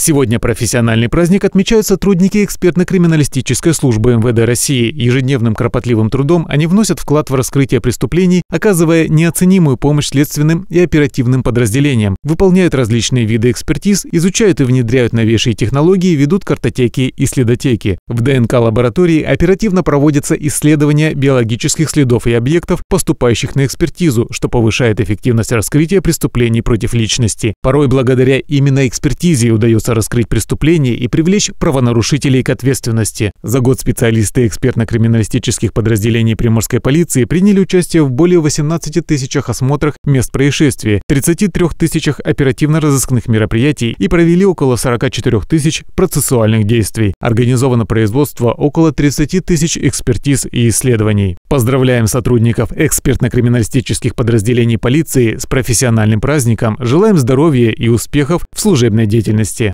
Сегодня профессиональный праздник отмечают сотрудники экспертно-криминалистической службы МВД России. Ежедневным кропотливым трудом они вносят вклад в раскрытие преступлений, оказывая неоценимую помощь следственным и оперативным подразделениям, выполняют различные виды экспертиз, изучают и внедряют новейшие технологии, ведут картотеки и следотеки. В ДНК-лаборатории оперативно проводятся исследования биологических следов и объектов, поступающих на экспертизу, что повышает эффективность раскрытия преступлений против личности. Порой благодаря именно экспертизе удается удастся раскрыть преступление и привлечь правонарушителей к ответственности. За год специалисты экспертно-криминалистических подразделений приморской полиции приняли участие в более 18 тысячах осмотрах мест происшествия, 33 тысячах оперативно-розыскных мероприятий и провели около 44 тысяч процессуальных действий. Организовано производство около 30 тысяч экспертиз и исследований. Поздравляем сотрудников экспертно-криминалистических подразделений полиции с профессиональным праздником, желаем здоровья и успехов в служебной деятельности.